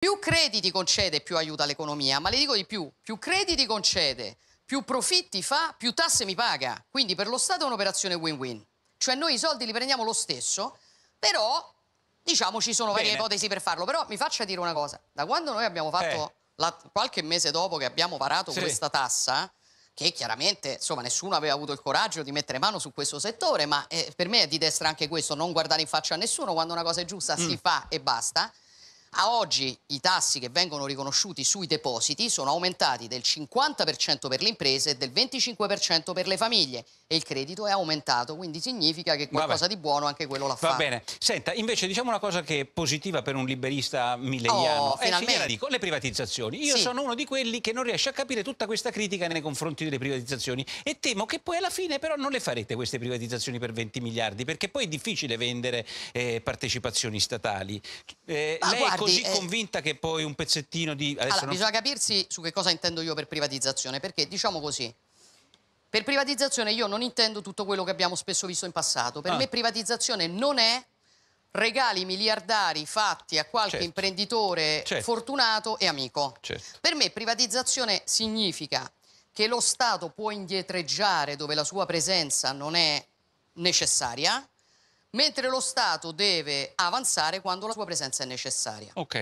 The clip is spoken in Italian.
Più crediti concede, più aiuta l'economia, ma le dico di più, più crediti concede, più profitti fa, più tasse mi paga. Quindi per lo Stato è un'operazione win-win. Cioè noi i soldi li prendiamo lo stesso, però diciamo ci sono Bene. varie ipotesi per farlo. Però mi faccia dire una cosa, da quando noi abbiamo fatto, eh. la, qualche mese dopo che abbiamo varato sì. questa tassa, che chiaramente insomma, nessuno aveva avuto il coraggio di mettere mano su questo settore, ma eh, per me è di destra anche questo, non guardare in faccia a nessuno, quando una cosa è giusta mm. si fa e basta. A oggi i tassi che vengono riconosciuti sui depositi sono aumentati del 50% per le imprese e del 25% per le famiglie e il credito è aumentato, quindi significa che qualcosa di buono anche quello l'ha fatto. Va bene. Senta, invece diciamo una cosa che è positiva per un liberista milleiano. Oh, eh, finalmente. dico, le privatizzazioni. Io sì. sono uno di quelli che non riesce a capire tutta questa critica nei confronti delle privatizzazioni e temo che poi alla fine però non le farete queste privatizzazioni per 20 miliardi perché poi è difficile vendere eh, partecipazioni statali. Eh, Ma lei guardi, così eh... convinta che poi un pezzettino di... allora, non... bisogna capirsi su che cosa intendo io per privatizzazione, perché diciamo così, per privatizzazione io non intendo tutto quello che abbiamo spesso visto in passato. Per ah. me privatizzazione non è regali miliardari fatti a qualche certo. imprenditore certo. fortunato e amico. Certo. Per me privatizzazione significa che lo Stato può indietreggiare dove la sua presenza non è necessaria mentre lo Stato deve avanzare quando la sua presenza è necessaria. Okay.